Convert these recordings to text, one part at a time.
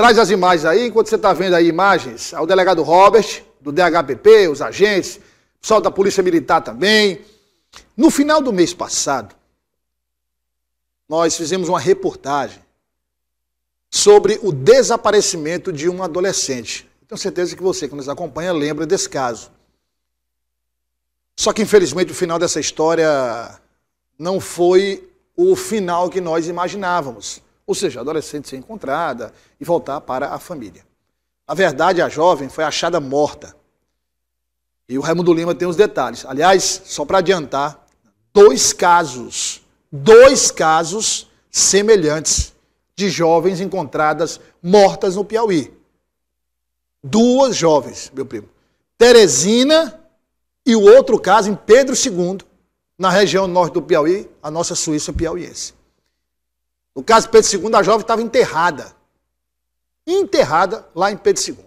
Traz as imagens aí, enquanto você está vendo aí imagens, ao delegado Robert, do DHPP, os agentes, pessoal da Polícia Militar também. No final do mês passado, nós fizemos uma reportagem sobre o desaparecimento de um adolescente. Tenho certeza que você que nos acompanha lembra desse caso. Só que, infelizmente, o final dessa história não foi o final que nós imaginávamos ou seja, a adolescente ser encontrada e voltar para a família. Na verdade, a jovem foi achada morta. E o Raimundo Lima tem os detalhes. Aliás, só para adiantar, dois casos, dois casos semelhantes de jovens encontradas mortas no Piauí. Duas jovens, meu primo. Teresina e o outro caso em Pedro II, na região norte do Piauí, a nossa Suíça piauiense. No caso de Pedro II, a jovem estava enterrada. Enterrada lá em Pedro II.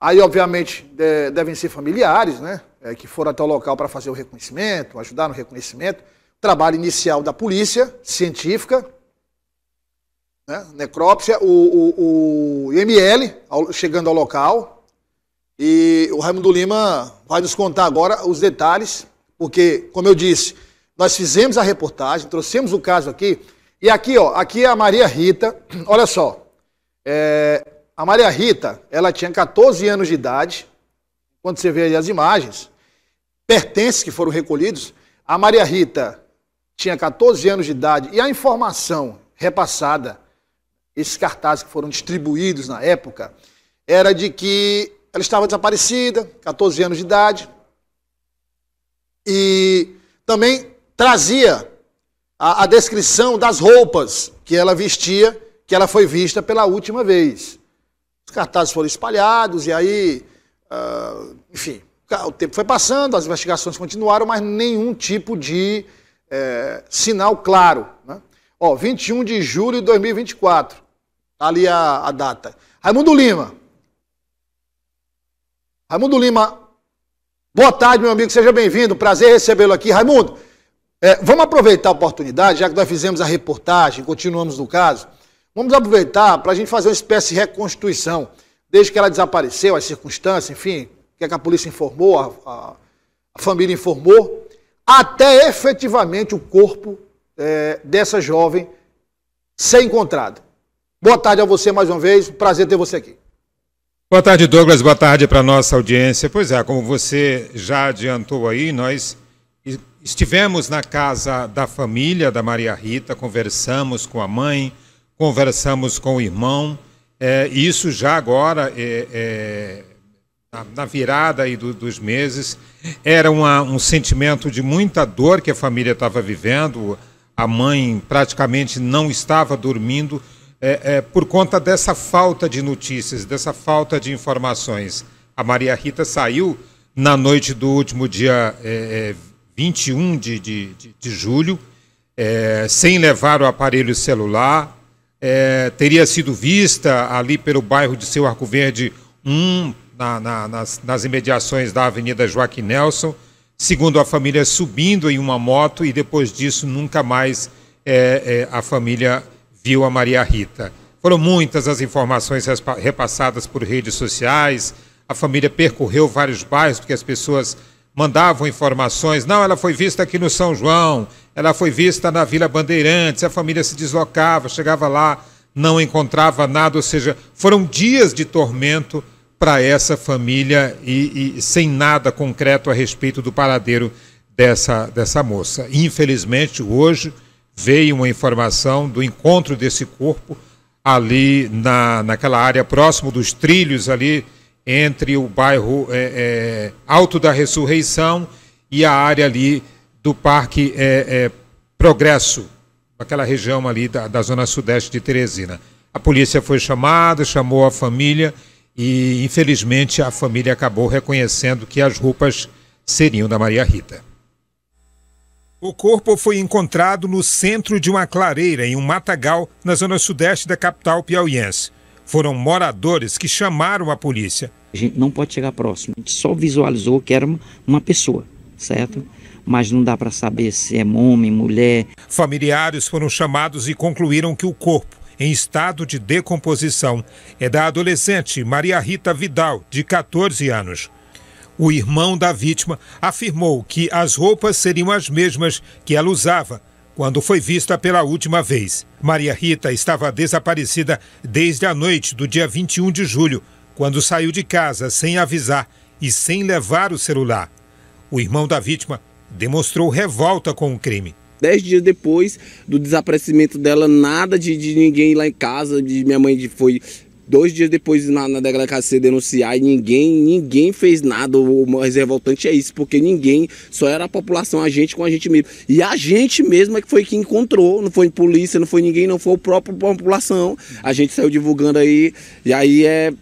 Aí, obviamente, de, devem ser familiares, né? É, que foram até o local para fazer o reconhecimento, ajudar no reconhecimento. Trabalho inicial da polícia, científica, né? necrópsia, o, o, o IML ao, chegando ao local. E o Raimundo Lima vai nos contar agora os detalhes, porque, como eu disse, nós fizemos a reportagem, trouxemos o caso aqui e aqui, ó, aqui é a Maria Rita. Olha só. É, a Maria Rita, ela tinha 14 anos de idade. Quando você vê aí as imagens, pertences que foram recolhidos, a Maria Rita tinha 14 anos de idade e a informação repassada, esses cartazes que foram distribuídos na época, era de que ela estava desaparecida, 14 anos de idade, e também trazia a, a descrição das roupas que ela vestia, que ela foi vista pela última vez. Os cartazes foram espalhados e aí, uh, enfim, o tempo foi passando, as investigações continuaram, mas nenhum tipo de é, sinal claro. Né? Ó, 21 de julho de 2024, tá ali a, a data. Raimundo Lima. Raimundo Lima, boa tarde, meu amigo, seja bem-vindo. Prazer recebê-lo aqui. Raimundo, é, vamos aproveitar a oportunidade, já que nós fizemos a reportagem, continuamos no caso, vamos aproveitar para a gente fazer uma espécie de reconstituição. Desde que ela desapareceu, as circunstâncias, enfim, o que, é que a polícia informou, a, a, a, família informou, até efetivamente o corpo é, dessa jovem ser encontrado. Boa tarde a você mais uma vez, prazer ter você aqui. Boa tarde, Douglas, boa tarde para a nossa audiência. Pois é, como você já adiantou aí, nós Estivemos na casa da família da Maria Rita, conversamos com a mãe, conversamos com o irmão. É, isso já agora, é, é, na virada aí do, dos meses, era uma, um sentimento de muita dor que a família estava vivendo. A mãe praticamente não estava dormindo é, é, por conta dessa falta de notícias, dessa falta de informações. A Maria Rita saiu na noite do último dia é, é 21 de, de, de, julho, é, sem levar o aparelho celular. É, teria sido vista ali pelo bairro de Seu Arco Verde 1, na, na, nas, nas imediações da Avenida Joaquim Nelson, segundo a família, subindo em uma moto e depois disso nunca mais é, é a família viu a Maria Rita. Foram muitas as informações repassadas por redes sociais. A família percorreu vários bairros, porque as pessoas mandavam informações. Não, ela foi vista aqui no São João, ela foi vista na Vila Bandeirantes, a família se deslocava, chegava lá, não encontrava nada. Ou seja, foram dias de tormento para essa família e, e, sem nada concreto a respeito do paradeiro dessa, dessa moça. Infelizmente, hoje veio uma informação do encontro desse corpo ali na, naquela área próximo dos trilhos ali entre o bairro é, é, Alto da Ressurreição e a área ali do Parque é, é, Progresso, aquela região ali da, da zona sudeste de Teresina. A polícia foi chamada, chamou a família e, infelizmente, a família acabou reconhecendo que as roupas seriam da Maria Rita. O corpo foi encontrado no centro de uma clareira, em um matagal, na zona sudeste da capital piauiense. Foram moradores que chamaram a polícia. A gente não pode chegar próximo. A gente só visualizou que era uma pessoa, certo? Mas não dá para saber se é homem, mulher. Familiares foram chamados e concluíram que o corpo, em estado de decomposição, é da adolescente Maria Rita Vidal, de 14 anos. O irmão da vítima afirmou que as roupas seriam as mesmas que ela usava quando foi vista pela última vez. Maria Rita estava desaparecida desde a noite do dia 21 de julho, quando saiu de casa sem avisar e sem levar o celular. O irmão da vítima demonstrou revolta com o crime. Dez dias depois do desaparecimento dela, nada de, de ninguém lá em casa, de minha mãe de, foi dois dias depois na, na década de se denunciar e ninguém, ninguém fez nada. O mais revoltante é isso, porque ninguém, só era a população, a gente com a gente mesmo. E a gente mesma é que foi que encontrou, não foi polícia, não foi ninguém, não foi o próprio população. A gente saiu divulgando aí, e aí é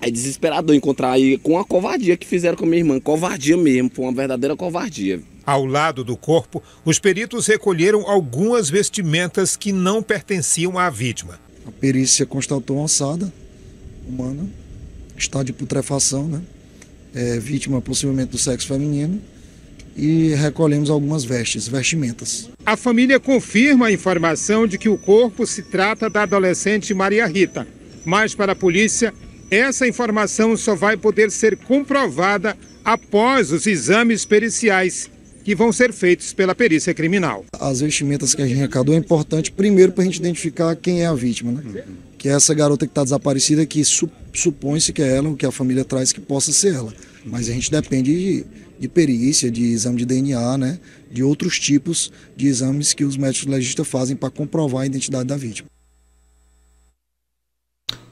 é desesperador encontrar aí com a covardia que fizeram com a minha irmã. Covardia mesmo, foi uma verdadeira covardia. Ao lado do corpo, os peritos recolheram algumas vestimentas que não pertenciam à vítima. A perícia constatou uma ossada humana, está de putrefação, né? É, vítima possivelmente do sexo feminino e recolhemos algumas vestes, vestimentas. A família confirma a informação de que o corpo se trata da adolescente Maria Rita, mas para a polícia essa informação só vai poder ser comprovada após os exames periciais que vão ser feitos pela perícia criminal. As vestimentas que a gente arrecadou é importante, primeiro, para a gente identificar quem é a vítima, né? que é essa garota que está desaparecida, que su supõe-se que é ela, o que a família traz que possa ser ela. Mas a gente depende de, de perícia, de exame de DNA, né? de outros tipos de exames que os médicos legistas fazem para comprovar a identidade da vítima.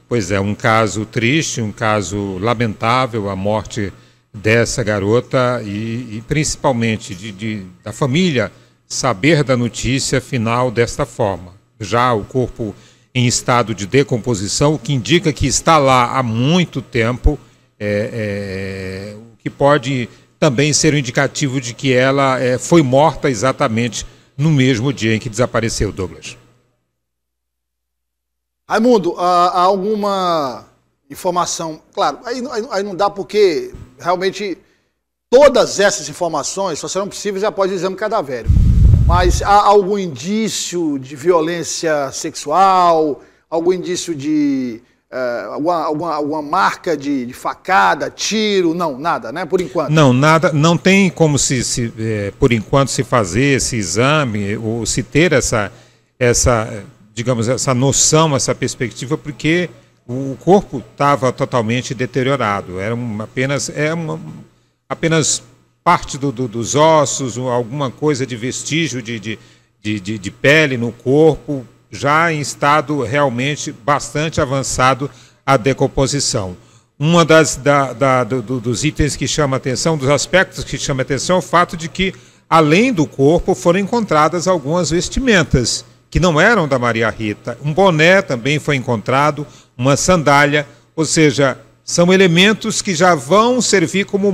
Pois é, um caso triste, um caso lamentável, a morte dessa garota e, e principalmente de, de, da família saber da notícia final desta forma. Já o corpo em estado de decomposição, o que indica que está lá há muito tempo, é, é, o que pode também ser um indicativo de que ela é, foi morta exatamente no mesmo dia em que desapareceu, Douglas. Raimundo, há, alguma informação? Claro, aí, aí, aí não dá porque realmente todas essas informações só serão possíveis após o exame cadavérico. Mas há algum indício de violência sexual, algum indício de eh, alguma, alguma, alguma, marca de, de, facada, tiro? Não, nada, né? Por enquanto. Não, nada. Não tem como se, se é, por enquanto se fazer esse exame ou se ter essa, essa, eh, digamos, essa noção, essa perspectiva, porque o corpo estava totalmente deteriorado. Era apenas, é uma, apenas parte do, do, dos ossos, alguma coisa de vestígio de, de, de, de, pele no corpo, já em estado realmente bastante avançado a decomposição. Uma das da, do, dos itens que chama atenção, dos aspectos que chama atenção, é o fato de que além do corpo foram encontradas algumas vestimentas que não eram da Maria Rita. Um boné também foi encontrado, uma sandália, ou seja, são elementos que já vão servir como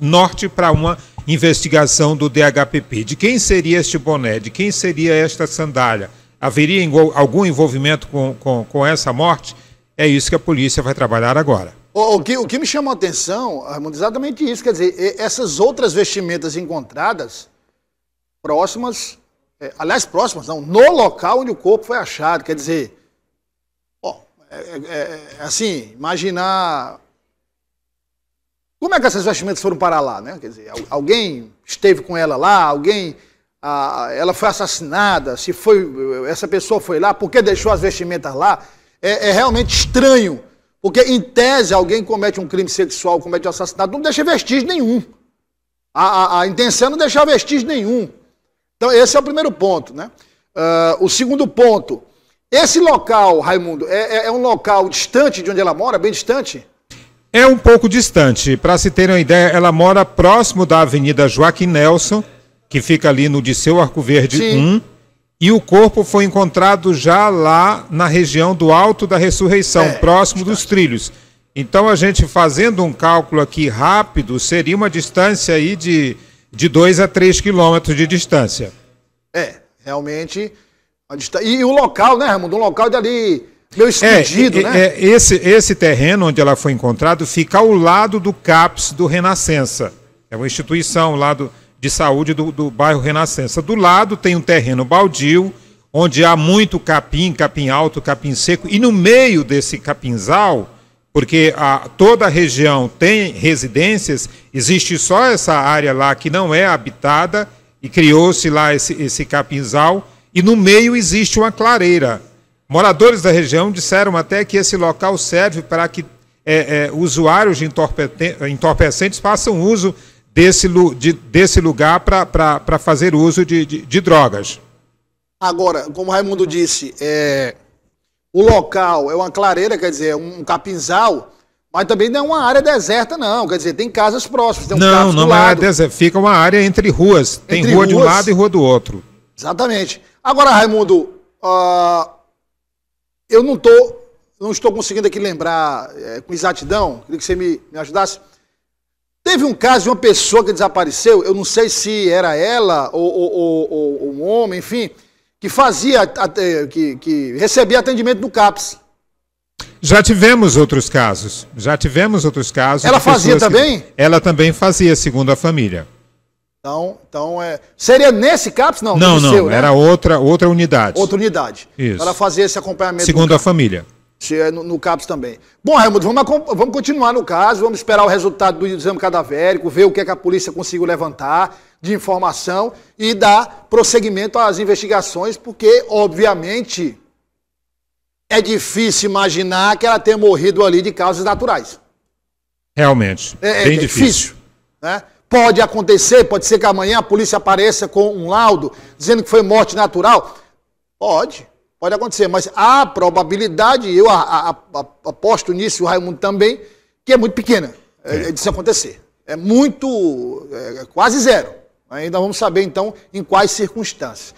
norte para uma investigação do DHPP. De quem seria este boné? De quem seria esta sandália? Haveria algum envolvimento com, com, com essa morte? É isso que a polícia vai trabalhar agora. O, o, que, o que me chamou a atenção, Raimundo, exatamente isso. Quer dizer, essas outras vestimentas encontradas próximas, é, aliás, próximas não, no local onde o corpo foi achado. Quer dizer, é é, é, é, assim, imaginar como é que essas vestimentas foram parar lá, né? Quer dizer, alguém esteve com ela lá, alguém, ela foi assassinada, se foi, essa pessoa foi lá, por que deixou as vestimentas lá? É, é realmente estranho, porque em tese alguém comete um crime sexual, comete um assassinato, não deixa vestígio nenhum. A, a, a intenção é não deixar vestígio nenhum. Então esse é o primeiro ponto, né? Uh, o segundo ponto, esse local, Raimundo, é, é, é um local distante de onde ela mora, bem distante? É um pouco distante. Para se ter uma ideia, ela mora próximo da Avenida Joaquim Nelson, que fica ali no Disseu Arco Verde Sim. 1. E o corpo foi encontrado já lá na região do Alto da Ressurreição, é, próximo distante. dos trilhos. Então, a gente fazendo um cálculo aqui rápido, seria uma distância aí de, de 2 a 3 quilômetros de distância. É, realmente e o local, né, Raimundo? Um local de ali meio é, escondido, é, é, né? É, esse, esse terreno onde ela foi encontrada fica ao lado do CAPS do Renascença. É uma instituição lá do, de saúde do, do bairro Renascença. Do lado tem um terreno baldio, onde há muito capim, capim alto, capim seco. E no meio desse capinzal, porque a, toda a região tem residências, existe só essa área lá que não é habitada e criou-se lá esse, esse capinzal e no meio existe uma clareira. Moradores da região disseram até que esse local serve para que é, é, usuários de entorpecentes façam uso desse, de, desse lugar para fazer uso de, de, de, drogas. Agora, como Raimundo disse, é, o local é uma clareira, quer dizer, é um capinzal, mas também não é uma área deserta, não. Quer dizer, tem casas próximas, tem um Não, não é uma área deserta. Fica uma área entre ruas. Tem entre rua ruas. de um lado e rua do outro. Exatamente. Agora, Raimundo, uh, eu não, tô, não estou conseguindo aqui lembrar é, com exatidão, queria que você me, me ajudasse. Teve um caso de uma pessoa que desapareceu, eu não sei se era ela ou, ou, ou, ou um homem, enfim, que fazia, eh, que, que recebia atendimento do CAPS. Já tivemos outros casos. Já tivemos outros casos. Ela fazia também? Que... Ela também fazia, segundo a família. Então, então é... seria nesse CAPS? Não, não, não, seu, Né? era outra, outra unidade. Outra unidade. Isso. Para fazer esse acompanhamento. Segundo a família. É no, no, CAPS também. Bom, Raimundo, vamos, vamos continuar no caso, vamos esperar o resultado do exame cadavérico, ver o que, é que a polícia conseguiu levantar de informação e dar prosseguimento às investigações, porque, obviamente, é difícil imaginar que ela tenha morrido ali de causas naturais. Realmente. É, é bem é difícil. difícil né? Pode acontecer, pode ser que amanhã a polícia apareça com um laudo dizendo que foi morte natural. Pode, pode acontecer, mas há probabilidade, eu a, a, a, aposto nisso, o Raimundo também, que é muito pequena é, é. disso acontecer. É muito, é, quase zero. Ainda vamos saber então em quais circunstâncias.